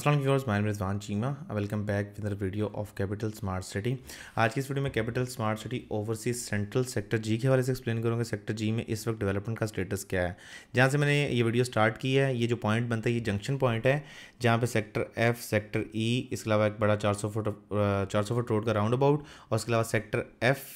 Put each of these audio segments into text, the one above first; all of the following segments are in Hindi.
Aslam viewers my Rizwan Cheema welcome back with video of capital smart city आज की इस वीडियो में capital smart city overseas central sector G के हवाले से एक्सप्लेन करूँगा सेक्टर जी में इस वक्त डेवलपमेंट का स्टेटस क्या है जहाँ से मैंने ये वीडियो स्टार्ट की है ये जो पॉइंट बनता है ये जंक्शन पॉइंट है जहाँ पर सेक्टर एफ सेक्टर ई इसके अलावा एक बड़ा चार सौ फुट चार सौ फुट रोड का राउंड अबाउट और इसके अलावा सेक्टर एफ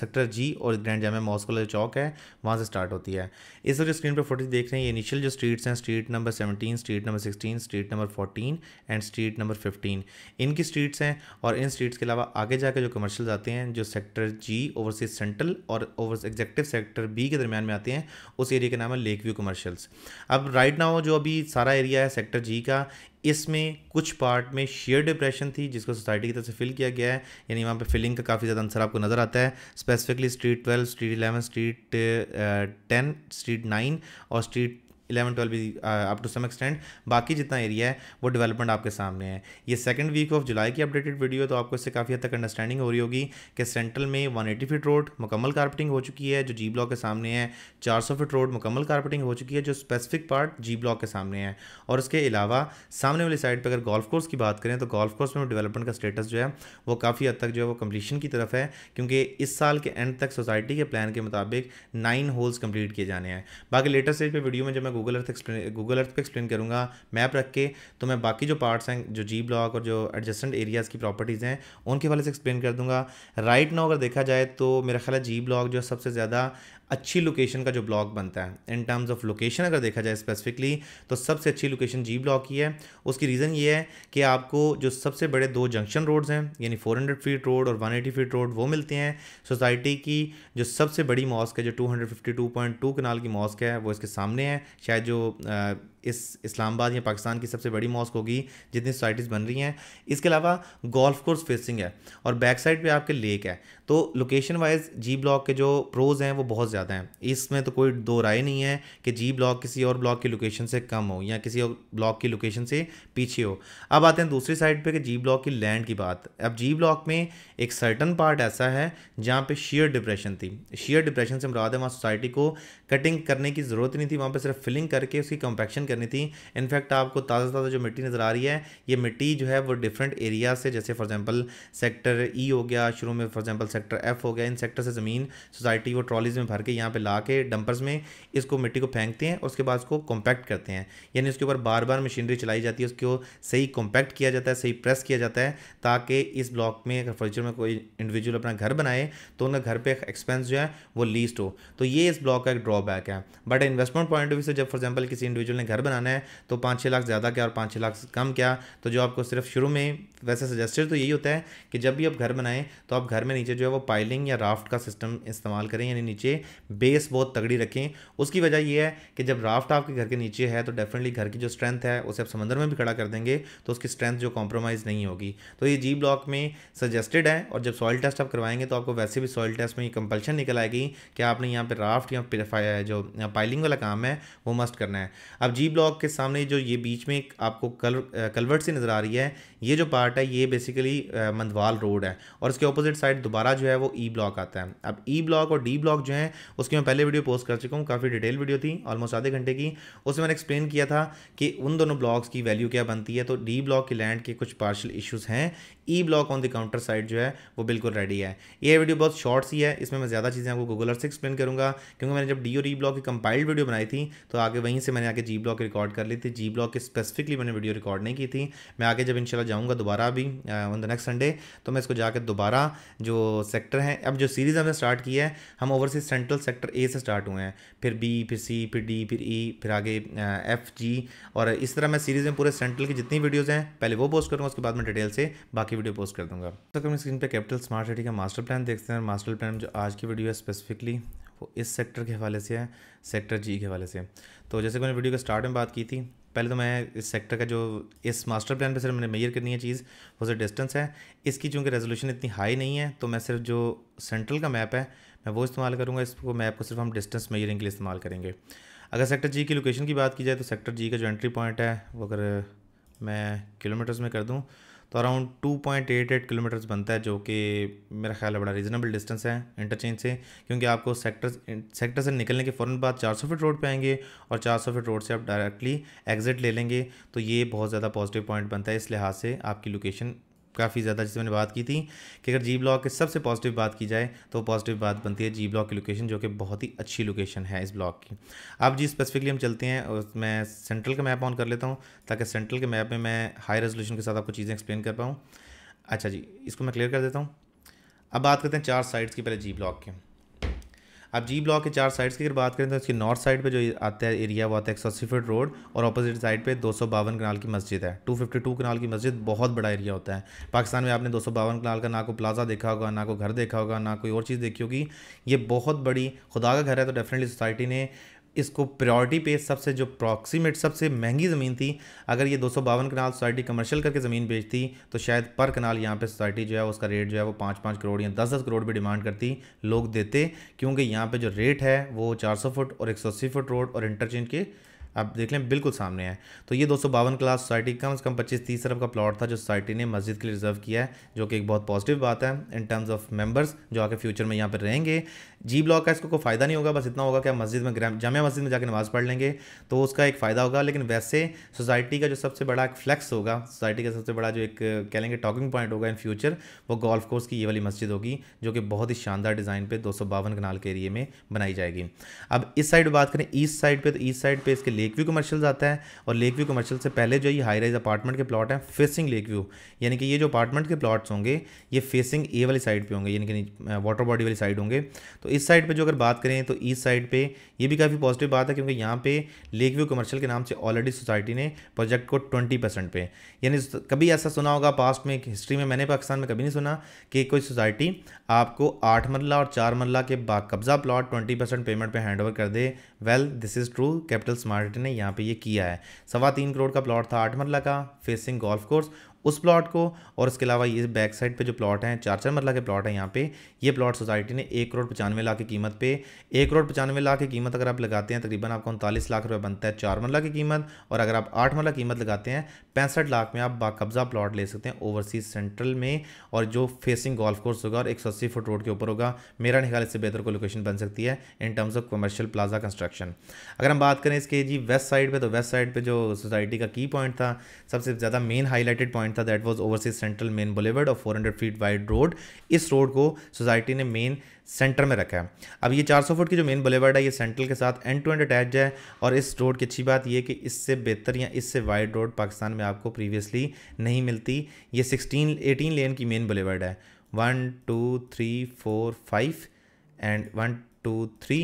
सेक्टर जी और ग्रैंड जामा मॉस्को जो चौक है वहाँ से स्टार्ट होती है इस जो स्क्रीन पर फोटेज देख रहे हैं ये इनिशियल जो स्ट्रीट्स हैं street number seventeen street number sixteen street number fourteen 14 and street number 15 इनकी स्ट्रीट्स हैं और इन स्ट्रीट्स के अलावा आगे जाकर जो कमर्शियल आते हैं जो सेक्टर जी ओवरसीज सेंट्रल और ओवर एग्जेक्टिव सेक्टर बी के दरमियान में आते हैं उस एरिया का नाम है लेक व्यू कमर्शल्स अब राइट right नाउ जो अभी सारा एरिया है सेक्टर जी का इसमें कुछ पार्ट में शेयर डिप्रेशन थी जिसको सोसाइटी की तरफ से फिल किया गया है यानी वहाँ पे फिलिंग का काफ़ी ज़्यादा आंसर आपको नज़र आता है specifically street twelve street eleven street ten street nine और स्ट्रीट इलेवन ट्वेल्व भी अप टू सम एक्सटेंड बाकी जितना एरिया है वो डेवलपमेंट आपके सामने है ये सेकंड वीक ऑफ जुलाई की अपडेटेड वीडियो तो आपको इससे काफ़ी हद तक अंडरस्टैंडिंग हो रही होगी कि सेंट्रल में वन एटी फिट रोड मुकम्मल कारपेटिंग हो चुकी है जो जी ब्लॉक के सामने है चार सौ फिट रोड मुकम्मल कारपेटिंग हो चुकी है जो स्पेसिफिक पार्ट जी ब्लॉक के सामने है और उसके अलावा सामने वाली साइड पर अगर गोल्फ कोर्स की बात करें तो गोल्फ कोर्स में डेवलपमेंट का स्टेटस जो है वो काफ़ी हद तक जो है वो कम्प्लीशन की तरफ है क्योंकि इस साल के एंड तक सोसाइटी के प्लान के मुताबिक नाइन होल्स कंप्लीट किए जाने हैं बाकी लेटेस्ट स्टेज पर वीडियो में जब मैं Google Earth explain Google Earth पे एक्सप्लेन करूँगा मैप रख के तो मैं बाकी जो पार्ट्स हैं जो जी ब्लॉक और जो एडजस्टेंट एरियाज़ की प्रॉपर्टीज़ हैं उनके वाले से एक्सप्लेन कर दूँगा राइट नाउ अगर देखा जाए तो मेरा ख्याल है जी ब्लॉक जो सबसे ज़्यादा अच्छी लोकेशन का जो ब्लॉक बनता है इन टर्म्स ऑफ लोकेशन अगर देखा जाए स्पेसिफिकली तो सबसे अच्छी लोकेशन जी ब्लॉक की है उसकी रीज़न ये है कि आपको जो सबसे बड़े दो जंक्शन रोड्स हैं यानी 400 फीट रोड और 180 फीट रोड वो मिलते हैं सोसाइटी की जो सबसे बड़ी मॉस्क है जो 252.2 कनाल की मॉस्क है वो इसके सामने है शायद जो आ, इस इस्लामाबाद या पाकिस्तान की सबसे बड़ी मॉस्क होगी जितनी सोसाइटीज़ बन रही हैं इसके अलावा गोल्फ कोर्स फेसिंग है और बैक साइड पे आपके लेक है तो लोकेशन वाइज जी ब्लॉक के जो प्रोज़ हैं वो बहुत ज़्यादा हैं इसमें तो कोई दो राय नहीं है कि जी ब्लॉक किसी और ब्लॉक की लोकेशन से कम हो या किसी और ब्लॉक की लोकेशन से पीछे हो अब आते हैं दूसरी साइड पे कि जी ब्लॉक की लैंड की बात अब जी ब्लॉक में एक सर्टन पार्ट ऐसा है जहाँ पर शेयर डिप्रेशन थी शेयर डिप्रेशन से मुराद है वहाँ सोसाइटी को कटिंग करने की ज़रूरत नहीं थी वहाँ पर सिर्फ फिलिंग करके उसकी कंपैक्शन करनी थी इनफैक्ट आपको ताज़ा ताज़ा जो मिट्टी नज़र आ रही है ये मिट्टी जो है वो डिफरेंट एरिया से जैसे फॉर एग्जाम्पल सेक्टर ई हो गया शुरू में फॉर एग्ज़ाम्पल सेक्टर एफ हो गया इन सेक्टर से ज़मीन सोसाइटी वो ट्रॉलीज़ में भर के यहाँ पर ला के डंपर्स में इसको मिट्टी को फेंकते हैं और उसके बाद उसको कॉम्पैक्ट करते हैं यानी उसके ऊपर बार बार मशीनरी चलाई जाती है उसको सही कॉम्पैक्ट किया जाता है सही प्रेस किया जाता है ताकि इस ब्लॉक में अगर फर्नीचर में कोई इंडिविजुअल अपना घर बनाए तो उनका घर पर एक्सपेंस जो है वो लीस्ट हो तो ये इस ब्लॉक का एक ड्रॉ ड्रॉबैक है but investment point of view से जब फॉर एग्जाम्पल किसी इंडिविजुअल ने घर बनाना है तो पाँच छः लाख ज़्यादा क्या और पाँच छः लाख कम क्या तो जो आपको सिर्फ शुरू में वैसे सजेस्टेड तो यही होता है कि जब भी आप घर बनाएं तो आप घर में नीचे जो है वो पाइलिंग या राफ्ट का सिस्टम इस्तेमाल करें यानी नीचे बेस बहुत तगड़ी रखें उसकी वजह यह है कि जब राफ्ट आपके घर के नीचे है तो डेफिनेटली घर की जो स्ट्रेंथ है उसे आप समंदर में भी खड़ा कर देंगे तो उसकी स्ट्रेंथ जो कॉम्प्रोमाइज़ नहीं होगी तो ये जी ब्लॉक में सजेस्टेड है और जब सॉइल टेस्ट आप करवाएंगे तो आपको वैसे भी सॉइल टेस्ट में ये कंपल्शन निकल आएगी कि आपने यहाँ पर राफ्ट या जो पाइलिंग वाला काम है वो मस्ट करना है अब जी ब्लॉक के सामने जो ये बीच में आपको कल कलवर्ट से नज़र आ रही है ये जो पार्ट है ये बेसिकली मंदवाल रोड है और इसके अपोजिट साइड दोबारा जो है वो ई e ब्लॉक आता है अब ई e ब्लॉक और डी ब्लॉक जो है उसकी मैं पहले वीडियो पोस्ट कर चुका हूँ काफ़ी डिटेल वीडियो थी ऑलमोस्ट आधे घंटे की उसमें मैंने एक्सप्लेन किया था कि उन दोनों ब्लॉक्स की वैल्यू क्या बनती है तो डी ब्लॉक की लैंड के कुछ पार्शल इशूज़ हैं E block on the counter side जो है वो बिल्कुल रेडी है ये वीडियो बहुत शॉर्ट सी है इसमें मैं ज़्यादा चीज़ें आपको गूगल अर्थ से एक्सप्लेन करूँगा क्योंकि मैंने जब डी और ई ब्लॉक की कंपाइल्ड वीडियो बनाई थी तो आगे वहीं से मैंने आगे जी ब्लॉक रिकॉर्ड कर ली थी जी ब्लॉक की स्पेसिफिकली मैंने वीडियो रिकॉर्ड नहीं की थी मैं आगे जब इंशाल्लाह जाऊँगा दोबारा अभी ऑन द नेक्स्ट संडे तो मैं इसको जाकर दोबारा जो सेक्टर हैं अब जो सीरीज़ हमने स्टार्ट की है हम ओवरसीज सेंट्रल सेक्टर ए से स्टार्ट हुए हैं फिर बी फिर सी फिर डी फिर ई e, फिर आगे एफ uh, जी और इस तरह मैं सीरीज़ में पूरे सेंट्रल की जितनी वीडियोज़ हैं पहले वो पोस्ट करूँगा उसके बाद में डिटेल से बाकी वीडियो पोस्ट कर दूंगा तो अपनी स्क्रीन पे कैपिटल स्मार्ट सिटी का मास्टर प्लान देखते हैं मास्टर प्लान जो आज की वीडियो है स्पेसिफिकली वो इस सेक्टर के हवाले से है सेक्टर जी के हवाले से तो जैसे कि मैंने वीडियो के स्टार्ट में बात की थी पहले तो मैं इस सेक्टर का जो इस मास्टर प्लान पे सिर्फ मैंने मेजर करनी है चीज़ वो सिर्फ डिस्टेंस है इसकी चूँकि रेजोल्यूशन इतनी हाई नहीं है तो मैं सिर्फ जो सेंट्रल का मैप है मैं वो इस्तेमाल करूँगा इसको मैप को सिर्फ हम डिस्टेंस मेजरिंग के लिए इस्तेमाल करेंगे अगर सेक्टर जी की लोकेशन की बात की जाए तो सेक्टर जी का जो एंट्री पॉइंट है वो अगर मैं किलोमीटर्स में कर दूँ तो around two point eight eight kilometres बनता है जो कि मेरा ख्याल है बड़ा रीजनेबल डिस्टेंस है इंटरचेंज से क्योंकि आपको सेक्टर सेक्टर से निकलने के फ़ौर बाद चार सौ फीट रोड पे आएंगे और चार सौ फीट रोड से आप डायरेक्टली एग्जिट ले लेंगे तो ये बहुत ज़्यादा पॉजिटिव पॉइंट बनता है इस लिहाज से आपकी लोकेशन काफ़ी ज़्यादा जिससे मैंने बात की थी कि अगर जी ब्लॉक के सबसे पॉजिटिव बात की जाए तो पॉजिटिव बात बनती है जी ब्लॉक की लोकेशन जो कि बहुत ही अच्छी लोकेशन है इस ब्लॉक की अब जी स्पेसिफिकली हम चलते हैं और मैं सेंट्रल का मैप ऑन कर लेता हूँ ताकि सेंट्रल के मैप में मैं हाई रेजोल्यूशन के साथ आपको चीज़ें एक्सप्लेन कर पाऊँ अच्छा जी इसको मैं क्लियर कर देता हूँ अब बात करते हैं चार साइड्स की पहले जी ब्लॉक के अब जी ब्लॉक के चार साइड्स की अगर बात करें तो इसकी नॉर्थ साइड पे जो आता है एरिया वो आता है एक रोड और अपोजिट साइड पे दो सौ बावन कनाल की मस्जिद है टू फिफ्टी टू कनाल की मस्जिद बहुत बड़ा एरिया होता है पाकिस्तान में आपने दो सौ बावन कनाल का ना को प्लाजा देखा होगा ना को घर देखा होगा ना कोई और चीज़ देखी होगी ये बहुत बड़ी खुदा का घर है तो डेफिनेटली सोसाइटी ने इसको प्रायोरिटी पे सबसे जो प्रॉक्सीमेट सबसे महंगी ज़मीन थी अगर ये दो कनाल सोसाइटी कमर्शियल करके ज़मीन बेचती तो शायद पर कनाल यहाँ पे सोसाइटी जो है उसका रेट जो है वो पाँच पाँच करोड़ या दस दस करोड़ भी डिमांड करती लोग देते क्योंकि यहाँ पर जो रेट है वो चार फुट और एक फुट रोड और इंटरचेंज के आप देख लें बिल्कुल सामने है तो ये दो सौ बावन क्लास सोसाइटी कम से कम पच्चीस तीस अरब का प्लॉट था जो सोसाइटी ने मस्जिद के लिए रिजर्व किया है जो कि एक बहुत पॉजिटिव बात है इन टर्म्स ऑफ मेंबर्स जो आके फ्यूचर में यहाँ पर रहेंगे जी ब्लॉक का इसको कोई फ़ायदा नहीं होगा बस इतना होगा कि आप मस्जिद में जामिया मस्जिद में जाकर नमाज़ पढ़ लेंगे तो उसका एक फ़ायदा होगा लेकिन वैसे सोसाइटी का जो सबसे बड़ा एक फ्लैक्स होगा सोसाइटी का सबसे बड़ा जो एक कह लेंगे टॉकिंग पॉइंट होगा इन फ्यूचर वो गोल्फ कोर्स की ये वाली मस्जिद होगी जो कि बहुत ही शानदार डिज़ाइन पे दो सौ बावन कनाल के एरिए में बनाई जाएगी अब इस साइड बात करें ईस्ट साइड पर तो ईस्ट साइड पर इसके लेक व्यू कमर्शियल आता है और लेक व्यू कमर्शियल से पहले जो ये हाई राइज अपार्टमेंट के प्लॉट हैं फेसिंग लेक व्यू यानी कि ये जो अपार्टमेंट के प्लॉट्स होंगे ये फेसिंग ए वाली साइड पे होंगे यानी कि वाटर बॉडी वाली साइड होंगे तो इस साइड पे जो अगर बात करें तो ईस्ट साइड पे ये भी काफ़ी पॉजिटिव बात है क्योंकि यहाँ पे लेक व्यू कमर्शियल के नाम से ऑलरेडी सोसाइटी ने प्रोजेक्ट को ट्वेंटी परसेंट पे यानी कभी ऐसा सुना होगा पास्ट में हिस्ट्री में मैंने पाकिस्तान में कभी नहीं सुना कि कोई सोसाइटी आपको आठ मरला और चार मरला के कब्ज़ा प्लॉट ट्वेंटी परसेंट पेमेंट पर पे हैंड कर दे well this is true capital smart ने यहाँ पे ये किया है सवा तीन करोड़ का प्लॉट था आठ मरला का फेसिंग गोल्फ कोर्स उस प्लॉट को और उसके अलावा ये बैक साइड पे जो प्लॉट हैं चार चार मरला के प्लॉट हैं यहाँ पे ये प्लॉट सोसाइटी ने एक करोड़ पचानवे लाख की कीमत पे एक करोड़ पचानवे लाख की कीमत अगर आप लगाते हैं तकरीबन आपको उनतालीस लाख रुपये बनता है चार मरला की कीमत और अगर आप आठ मरला कीमत लगाते हैं पैंसठ लाख में आप बाकब्ज़ा प्लॉट ले सकते हैं ओवरसीज सेंट्रल में और जो फेसिंग गोल्फ कोर्स होगा और एक फुट रोड के ऊपर होगा मेरा निकाल इससे बेहतर को लोकेशन बन सकती है in terms of commercial plaza construction अगर हम बात करें इसके जी वेस्ट साइड पर तो वेस्ट साइड पर जो सोसाइटी का की पॉइंट था सबसे ज़्यादा मेन हाईलाइटेड पॉइंट था that was overseas central main boulevard और 400 फीट वाइड रोड इस रोड को सोसाइटी ने मेन सेंटर में रखा है अब ये 400 फुट की जो मेन बुलेवर्ड है ये सेंट्रल के साथ एंड टू एंड अटैच है और इस रोड की अच्छी बात ये कि इससे बेहतर या इससे वाइड रोड पाकिस्तान में आपको प्रीवियसली नहीं मिलती ये सिक्सटीन एटीन लेन की मेन बुलेवर्ड है one two three four five and one two three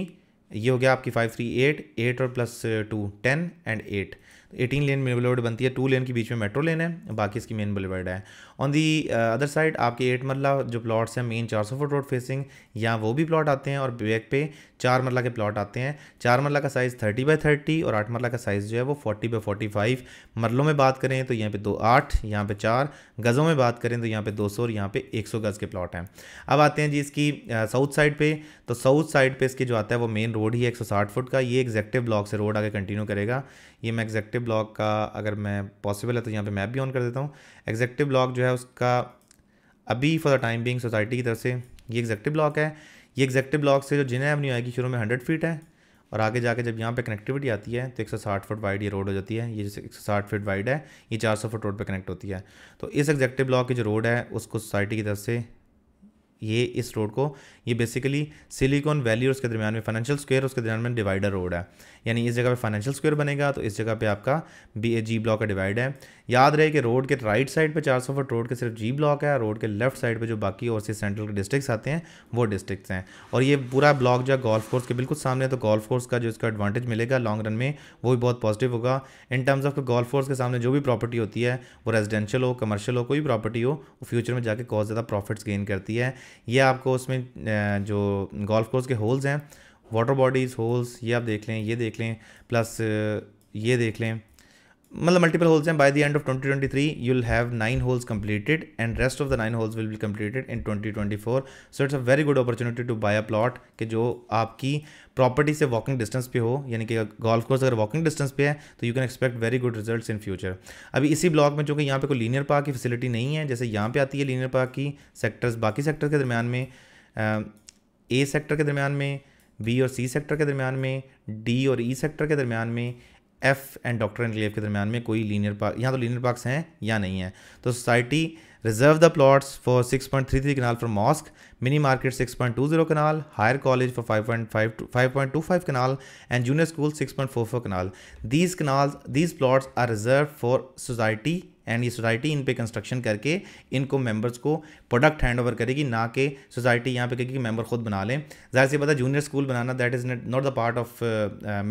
ये हो गया आपकी फाइव थ्री एट एट और plus two ten and eight eighteen lane main boulevard बनती है टू लेन के बीच में मेट्रो लेन है बाकी इसकी मेन बुलेवर्ड है ऑन दी अदर साइड आपके एट मरला जो प्लॉट्स हैं मेन चार सौ फुट रोड फेसिंग यहाँ वो भी प्लॉट आते हैं और बैक पे चार मरला के प्लॉट आते हैं चार मरला का साइज़ थर्टी बाई थर्टी और आठ मरला का साइज़ जो है वो फोर्टी बाई फोर्टी फाइव मरलों में बात करें तो यहाँ पे दो आठ यहाँ पे चार गज़ों में बात करें तो यहाँ पे दो सौ और यहाँ पे एक सौ गज़ के प्लॉट हैं अब आते हैं जी इसकी साउथ साइड पर तो साउथ साइड पर इसके जो आता है वो मेन रोड ही है एक सौ साठ फुट का ये एग्जैक्टिव ब्लॉक से रोड आगे कंटिन्यू करेगा ये मैं एग्जैक्टिव ब्लॉक का अगर मैं पॉसिबल है तो यहाँ पे मैप भी ऑन कर देता हूँ एग्जैक्टिव ब्लॉक जो है उसका अभी for the time being society की तरफ से ये एग्जैक्टिव ब्लॉक है ये एग्जैक्टिव ब्लॉक से जो जिन्हें एवन्यू आएगी शुरू में हंड्रेड फीट है और आगे जाके जब यहाँ पे कनेक्टिविटी आती है तो 160 फुट वाइड ये रोड हो जाती है ये जैसे 160 फुट वाइड है ये 400 फुट रोड पे कनेक्ट होती है तो इस एग्जैक्टिव ब्लॉक की जो रोड है उसको सोसाइटी की तरफ से ये इस रोड को ये बेसिकली सिलिकॉन वैली और उसके दरमियान में फाइनेंशियल स्क्वेयर उसके दरमियान में डिवाइडर रोड है यानी इस जगह पे फाइनेंशियल स्क्वेयर बनेगा तो इस जगह पे आपका बी ए जी ब्लॉक का डिवाइड है याद रहे कि रोड के राइट साइड पे 400 फुट रोड के सिर्फ जी ब्लॉक है रोड के लेफ्ट साइड पे जो बाकी और से सेंट्रल के डिस्ट्रिक्ट्स आते हैं वो डिस्ट्रिक्ट्स हैं और ये पूरा ब्लॉक जो गोल्फ कोर्स के बिल्कुल सामने तो गोल्फ कोर्स का जो इसका एडवांटेज मिलेगा लॉन्ग रन में वो भी बहुत पॉजिटिव होगा in terms of golf course के सामने जो भी प्रॉपर्टी होती है वो रेजिडेंशियल हो कमर्शियल हो कोई प्रॉपर्टी हो वो फ्यूचर में जाकर बहुत ज़्यादा प्रॉफिट्स गेन करती है ये आपको उसमें जो गोल्फ कोर्स के होल्स हैं वाटर बॉडीज़ होल्स ये आप देख लें ये देख लें प्लस ये देख लें मतलब मल्टीपल होल्स हैं by the end of 2023 you will have nine holes completed and rest of the nine holes will be completed in 2024 so it's a very good opportunity to buy a plot कि जो आपकी प्रॉपर्टी से वॉकिंग डिस्टेंस पे हो यानी कि गोल्फ कोर्स अगर वॉकिंग डिस्टेंस पे है तो you can expect very good results in future अभी इसी ब्लॉक में चूँकि यहाँ पे कोई लीनियर पार्क की फैसिलिटी नहीं है जैसे यहाँ पे आती है लीनियर पार्क की सेक्टर्स बाकी सेक्टर के दरमियान में ए सेक्टर के दरमियान में बी और सी सेक्टर के दरमियान में डी और ई e सेक्टर के दरमियान में एफ एंड डॉक्टर एनक्लेव के दरमियान में कोई लीनियर पार्क यहाँ तो लीनियर पार्क्स हैं या नहीं है तो society reserve the plots for 6.33 kanal for mosque mini market 6.20 kanal higher college for five five five point point two five kanal and junior school six point four four kanal these kanal these plots are reserve for society and ये सोसाइटी इन पे कंस्ट्रक्शन करके इनको मेंबर्स को प्रोडक्ट हैंड ओवर करेगी ना कि सोसाइटी यहाँ पे कहेगी कि मेंबर खुद बना लें जाहिर सी पता जूनियर स्कूल बनाना that is not the part of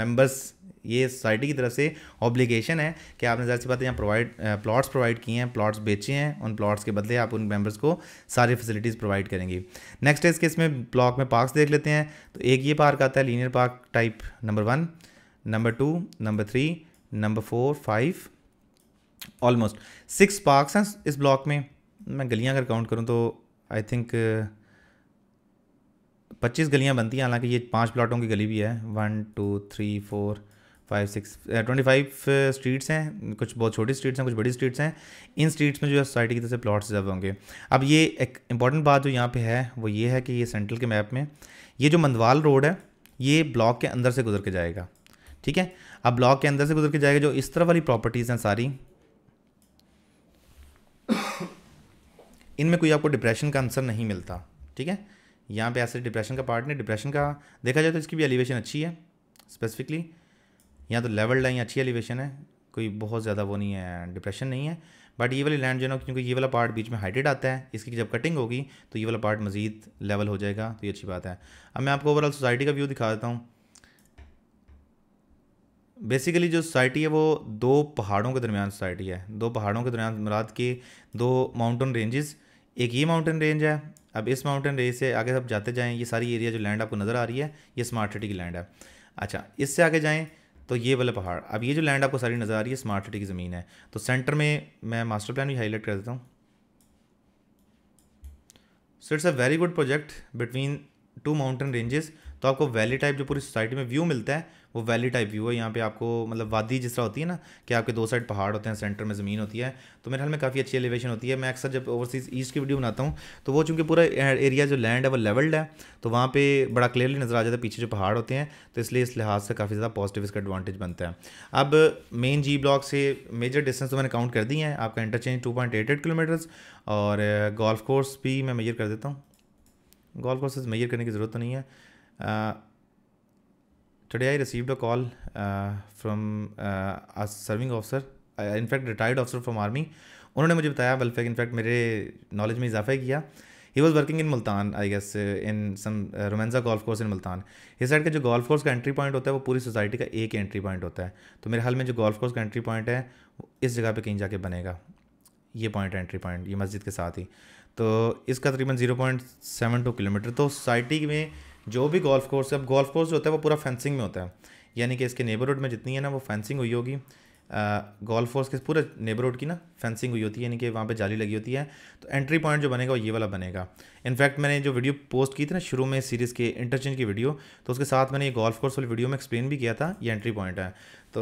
members ये सोसाइटी की तरफ से ऑब्लिगेशन है कि आपने ज़ाहिर सी बात यहाँ प्रोवाइड प्लॉट्स प्रोवाइड किए हैं प्लॉट्स बेचे हैं उन प्लॉट्स के बदले आप उन मेंबर्स को सारी फैसिलिटीज़ प्रोवाइड करेंगी नेक्स्ट है इसके इसमें ब्लॉक में पार्क्स देख लेते हैं तो एक ये पार्क आता है linear park type number one number two number three number four five almost six parks हैं इस ब्लॉक में मैं गलियां अगर काउंट करूं तो आई थिंक uh, पच्चीस गलियां बनती हैं हालांकि ये पांच प्लाटों की गली भी है one two three four five six twenty five streets हैं कुछ बहुत छोटी स्ट्रीट्स हैं कुछ बड़ी स्ट्रीट्स हैं इन स्ट्रीट्स में जो है सोसाइटी की तरफ से प्लाट्स ज़्यादा होंगे अब ये एक इंपॉर्टेंट बात जो यहाँ पे है वो ये है कि ये सेंट्रल के मैप में ये जो मंदवाल रोड है ये ब्लॉक के अंदर से गुजर के जाएगा ठीक है अब ब्लॉक के अंदर से गुजर के जाएगा जो इस तरफ वाली प्रॉपर्टीज़ हैं सारी इनमें कोई आपको डिप्रेशन का आंसर नहीं मिलता ठीक है यहाँ पे ऐसे डिप्रेशन का पार्ट नहीं डिप्रेशन का देखा जाए तो इसकी भी एलिवेशन अच्छी है स्पेसिफिकली यहाँ तो लेवल लाइन अच्छी एलिवेशन है कोई बहुत ज़्यादा वो नहीं है डिप्रेशन नहीं है बट ये वाली लैंड जो है ना क्योंकि ये वाला पार्ट बीच में हाइटेड आता है इसकी जब कटिंग होगी तो ये वाला पार्ट मज़ीद लेवल हो जाएगा तो ये अच्छी बात है अब मैं आपको ओवरऑल सोसाइटी का व्यू दिखा देता हूँ बेसिकली जो सोसाइटी है वो दो पहाड़ों के दरमियान सोसाइटी है दो पहाड़ों के दरमियान मराद के दो माउंटेन रेंजेस एक ये माउंटेन रेंज है अब इस माउंटेन रेंज से आगे सब जाते जाएँ ये सारी एरिया जो लैंड आपको नज़र आ रही है ये स्मार्ट सिटी की लैंड है अच्छा इससे आगे जाएँ तो ये वाला पहाड़ अब ये जो लैंड आपको सारी नज़र आ रही है स्मार्ट सिटी की ज़मीन है तो सेंटर में मैं मास्टर प्लान भी हाईलाइट कर देता हूँ so it's a very good project between two mountain ranges तो आपको वैली टाइप जो पूरी सोसाइटी में व्यू मिलता है वो वैली टाइप व्यू है यहाँ पे आपको मतलब वादी जिस तरह होती है ना कि आपके दो साइड पहाड़ होते हैं सेंटर में ज़मीन होती है तो मेरे ख्याल में काफ़ी अच्छी एलिवेशन होती है मैं अक्सर जब ओवरसीज़ ईस्ट की वीडियो बनाता हूँ तो वो चूँकि पूरा एरिया जो लैंड है वो लेवल्ड है तो वहाँ पर बड़ा क्लियरली नज़र आ जाता है पीछे जो पहाड़ होते हैं तो इसलिए इस लिहाज से काफ़ी ज़्यादा पॉजिटिव इसका एडवांटेज बनता है अब मेन जी ब्लॉक से मेजर डिस्टेंस तो मैंने काउंट कर दी है आपका interchange two point eight eight kilometres और गोल्फ कोर्स भी मैं मेजर कर देता हूँ गोल्फ कोर्सेज मैयर करने की ज़रूरत तो नहीं है today I received a call from serving officer in fact retired officer from army उन्होंने मुझे बताया वेलफेयर इनफैक्ट मेरे नॉलेज में इजाफा किया he was working in Multan I guess in some Romanza golf course in Multan इस साइड का जो गोल्फ कोर्स का एंट्री पॉइंट होता है वो पूरी सोसाइटी का एक एंट्री पॉइंट होता है तो मेरे हाल में जो गोल्फ कोर्स का एंट्री पॉइंट है इस जगह पर कहीं जाके बनेगा ये पॉइंट एंट्री पॉइंट ये मस्जिद के साथ ही तो इसका तकरीबन zero point seven two kilometre तो सोसाइटी में जो भी गोल्फ कोर्स है अब गोल्फ कोर्स जो होता है वो पूरा फेंसिंग में होता है यानी कि इसके नेबरहुड में जितनी है ना वो फेंसिंग हुई होगी गोल्फ फोर्स के पूरे नेबरहुड की ना फेंसिंग हुई होती है यानी कि वहाँ पे जाली लगी होती है तो एंट्री पॉइंट जो बनेगा वो ये वाला बनेगा इनफैक्ट मैंने जो वीडियो पोस्ट की थी ना शुरू में सीरीज़ के इंटरचेंज की वीडियो तो उसके साथ मैंने ये गोल्फ कोर्स वाली वीडियो में एक्सप्लेन भी किया था ये एंट्री पॉइंट है तो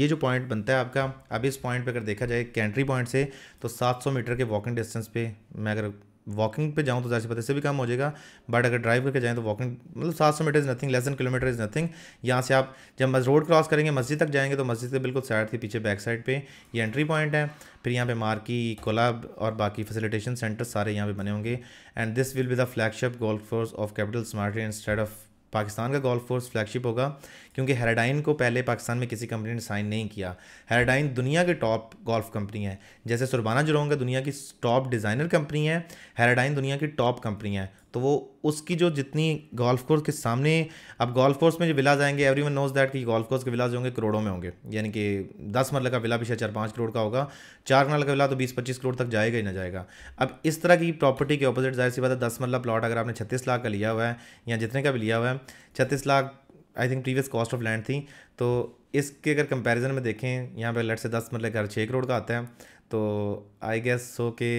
ये जो पॉइंट बनता है आपका अब इस पॉइंट पर अगर देखा जाए कि एंट्री पॉइंट से तो सात मीटर के वॉकिंग डिस्टेंस पे मैं अगर वॉकिंग पे जाऊँ तो जाहिर पता से भी कम हो जाएगा बट अगर ड्राइव करके जाएँ तो वॉकिंग मतलब सात सौ metre is nothing less than kilometre is nothing यहाँ से आप जब रोड क्रॉस करेंगे मस्जिद तक जाएंगे तो मस्जिद के बिल्कुल साइड थी पीछे बैक साइड पे ये एंट्री पॉइंट है फिर यहाँ पे मार्की कोलाब और बाकी फैसिलिटेशन सेंटर सारे यहाँ पे बने होंगे and this will be the flagship golf course of capital smart instead of Pakistan का गोल्फ कोर्स फ्लैगशिप होगा क्योंकि हेराडाइन को पहले पाकिस्तान में किसी कंपनी ने साइन नहीं किया हेराडाइन दुनिया की टॉप गोल्फ कंपनी है जैसे सुरबाना जरोंगा दुनिया की टॉप डिज़ाइनर कंपनी है हेराडाइन दुनिया की टॉप कंपनी है तो वो उसकी जो जितनी गोल्फ कोर्स के सामने अब गोल्फ कोर्स में जो विलाज आएंगे एवरी वन नोज दैट कि गोल्फ कोर्स के विलाज होंगे करोड़ों में होंगे यानी कि दस मरल का विला भी शायद चार पाँच करोड़ का होगा चार मरल का विला तो बीस पच्चीस करोड़ तक जाएगा ही ना जाएगा अब इस तरह की प्रॉपर्टी के अपोजिट जाहिर सी बात है दस मरला प्लाट अगर आपने छत्तीस लाख का लिया हुआ है या जितने का भी लिया हुआ है छत्तीस lakh I think previous cost of land थी तो इसके अगर कंपैरिजन में देखें यहाँ पे लट से दस मतलब घर छः करोड़ का आता है तो आई गेस सो के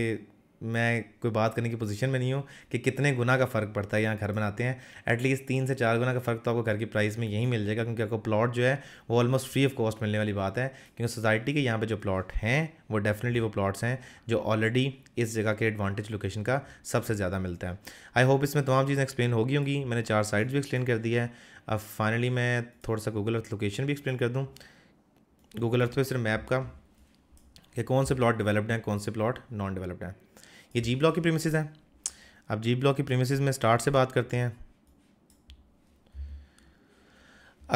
मैं कोई बात करने की पोजीशन में नहीं हूँ कि कितने गुना का फ़र्क पड़ता है यहाँ घर बनाते हैं एटलीस्ट तीन से चार गुना का फ़र्क तो आपको घर की प्राइस में यहीं मिल जाएगा क्योंकि आपको प्लॉट जो है वो ऑलमोस्ट फ्री ऑफ कॉस्ट मिलने वाली बात है क्योंकि सोसाइटी के यहाँ पे जो प्लॉट हैं वो डेफिनेटली वो प्लॉट्स हैं जो ऑलरेडी इस जगह के एडवांटेज लोकेशन का सबसे ज़्यादा मिलता है आई होप इसमें तमाम चीज़ें एक्सप्लेन होगी होंगी मैंने चार साइड्स भी एक्सप्लेन कर दी है अब फाइनली मैं थोड़ा सा गूगल अर्थ लोकेशन भी एक्सप्लेन कर दूँ गूगल अर्थ पे सिर्फ मैप का कि कौन से प्लॉट डेवलप्ड हैं कौन से प्लॉट नॉन डेवलप्ड हैं ये जी ब्लॉक की प्रीमिसज हैं अब जी ब्लॉक की प्रीमिसज में स्टार्ट से बात करते हैं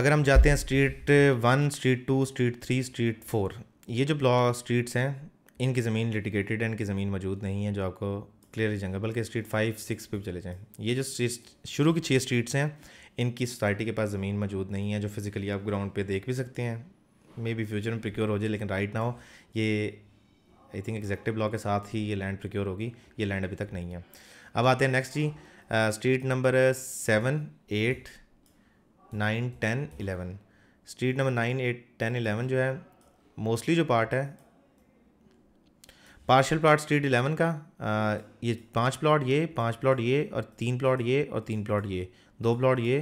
अगर हम जाते हैं street one street two street three street four ये जो ब्लॉक स्ट्रीट्स हैं इनकी ज़मीन लिटिगेटेड है इनकी ज़मीन मौजूद नहीं है जो आपको क्लियरली जंगल बल्कि स्ट्रीट फाइव सिक्स पे भी चले जाएँ ये जो शुरू की छः स्ट्रीट्स हैं इनकी सोसाइटी के पास ज़मीन मौजूद नहीं है जो फिज़िकली आप ग्राउंड पे देख भी सकते हैं मे बी फ्यूचर में प्रिक्योर हो जाए लेकिन राइट ना हो ये आई थिंक एग्जेक्टिव लॉ के साथ ही ये लैंड प्रिक्योर होगी ये लैंड अभी तक नहीं है अब आते हैं नेक्स्ट जी street number seven eight nine ten eleven street number nine eight ten eleven जो है मोस्टली जो पार्ट है पार्शल प्लाट स्ट्रीट इलेवन का आ, ये पांच प्लॉट ये पांच प्लॉट ये और तीन प्लॉट ये और तीन प्लॉट ये दो प्लॉट ये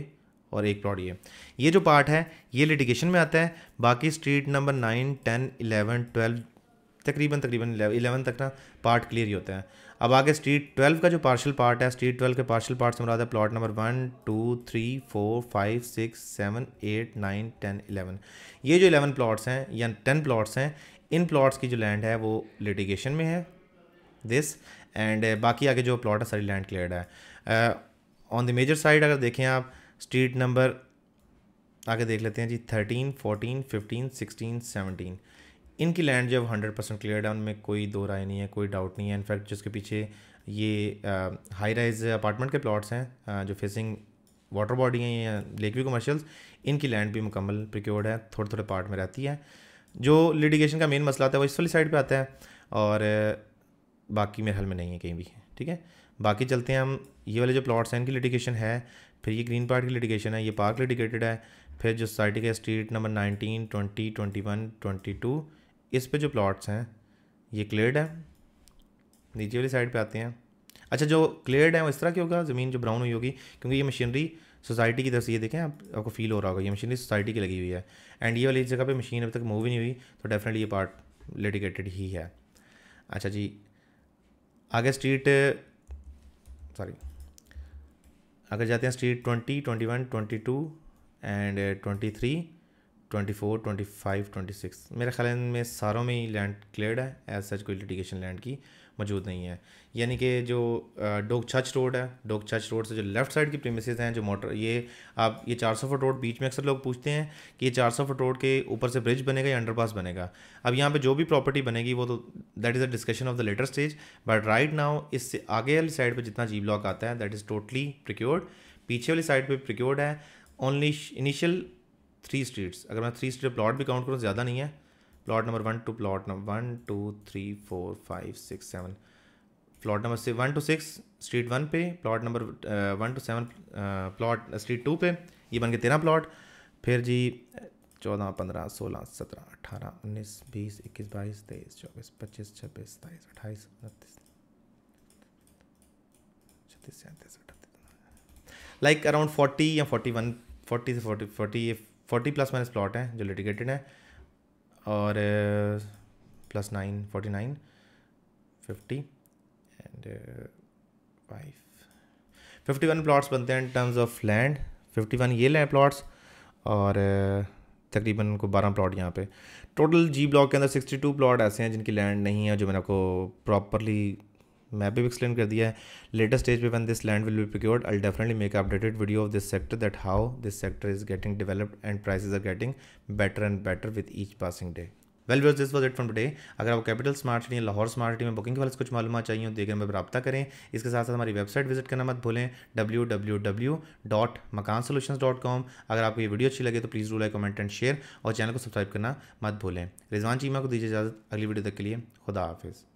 और एक प्लॉट ये ये जो पार्ट है ये लिटिगेशन में आता है बाकी street number nine ten eleven twelve तकरीबन तकरीबन इलेवन तक ना पार्ट क्लियर ही होता है अब आगे स्ट्रीट ट्वेल्व का जो पार्शल पार्ट है स्ट्रीट ट्वेल्व के पार्शल पार्ट से मुराद है plot number one two three four five six seven eight nine ten eleven ये जो इलेवन प्लॉट्स हैं या टेन प्लॉट्स हैं इन प्लॉट्स की जो लैंड है वो लिटिगेशन में है दिस एंड बाकी आगे जो प्लॉट है सारी लैंड क्लियर है ऑन द मेजर साइड अगर देखें आप स्ट्रीट नंबर आगे देख लेते हैं जी thirteen fourteen fifteen sixteen seventeen इनकी लैंड जब हंड्रेड परसेंट क्लियर है उनमें कोई दो राय नहीं है कोई डाउट नहीं है इनफैक्ट जिसके पीछे ये हाई राइज अपार्टमेंट के प्लॉट्स हैं जो फेसिंग वाटर बॉडी हैं या लेक व्यू कमर्शियल्स इनकी लैंड भी मुकम्मल प्रिक्योर्ड है थोड़े थोड़े पार्ट में रहती है जो लिटिगेशन का मेन मसला आता है वो इस वाली साइड पर आता है और बाकी मेरे हल में नहीं है कहीं भी ठीक है बाकी चलते हैं हम ये वाले जो प्लॉट्स हैं इनकी लिटिगेशन है फिर ये ग्रीन पार्ट की लिटिगेशन है ये पार्क लिटिगेटेड है फिर जो सोसाइटी का street number nineteen twenty twenty one twenty two इस पर जो प्लॉट्स हैं ये क्लियर्ड है नीचे वाली साइड पे आते हैं अच्छा जो क्लियर्ड है वो इस तरह की होगा ज़मीन जो ब्राउन हुई होगी क्योंकि ये मशीनरी सोसाइटी की तरफ से ये देखें आप आपको फील हो रहा होगा ये मशीनरी सोसाइटी की लगी हुई है एंड ये वाली जगह पे मशीन अभी तक मूव ही नहीं हुई तो डेफिनेटली ये पार्ट लिटिगेटेड ही है अच्छा जी आगे स्ट्रीट सॉरी अगर जाते हैं street twenty twenty one twenty two and twenty three twenty four twenty five twenty six मेरे ख्याल में सारों में ही लैंड क्लियर है एज सच कोई लिटिगेशन लैंड की मौजूद नहीं है यानी कि जो डोग छच रोड है डोग छच रोड से जो लेफ़्ट साइड की प्रेमिसेस हैं जो मोटर ये आप ये चार सौ फुट रोड बीच में अक्सर लोग पूछते हैं कि ये चार सौ फुट रोड के ऊपर से ब्रिज बनेगा या अंडरपास बनेगा अब यहाँ पे जो भी प्रॉपर्टी बनेगी वो तो that is a discussion of the later stage but right now इससे आगे वाली साइड पर जितना जी ब्लॉक आता है दैट इज़ टोटली प्रिक्योर्ड पीछे वाली साइड पर प्रिक्योर्ड है ओनली इनिशियल थ्री स्ट्रीट्स अगर मैं थ्री स्ट्रीट प्लॉट भी काउंट करूँ ज़्यादा नहीं है plot number one two plot number one two three four five six seven plot number से one two six street one पे plot number one two seven plot street two पे ये बन के तेरह प्लॉट फिर जी चौदह पंद्रह सोलह सत्रह अठारह उन्नीस बीस इक्कीस बाईस तेईस चौबीस पच्चीस छब्बीस सत्ताईस अट्ठाईस उनतीस छत्तीस सैंतीस अठतीस लाइक अराउंड फोर्टी या फोर्टी वन फोर्टी से फोर्टी फोर्टी ये फोर्टी प्लस माइनस प्लॉट हैं जो लिटिगेटेड हैं और plus nine forty nine fifty and five fifty one plots बनते हैं in terms of land fifty one ये लें प्लाट्स और uh, तकरीबन उनको बारह प्लाट यहाँ पे टोटल जी ब्लॉक के अंदर सिक्सटी टू प्लाट ऐसे हैं जिनकी लैंड नहीं है जो मैंने आपको प्रॉपरली मैप भी एक्सप्लेन कर दिया है लेटेस्ट स्टेज पे when this land will be procured I definitely make updated video of this sector that how this sector is getting developed and prices are getting better and better with each passing day well viewers this was it from today अगर आप कैपिटल स्मार्ट सिटी या लाहौर स्मार्ट सिटी में बुकिंग के वाले कुछ मालूम चाहिए हो देखें हमें रब्ता करें इसके साथ साथ हमारी वेबसाइट विजिट करना मत भूलें W W W dot Makaan solution dot com अगर आपको ये वीडियो अच्छी लगे तो please do like comment and share और चैनल को सब्सक्राइब करना मत भूलें रिजवान चीमा को दीजिए इजाज़त अगली वीडियो तक के लिए खुदा हाफिज़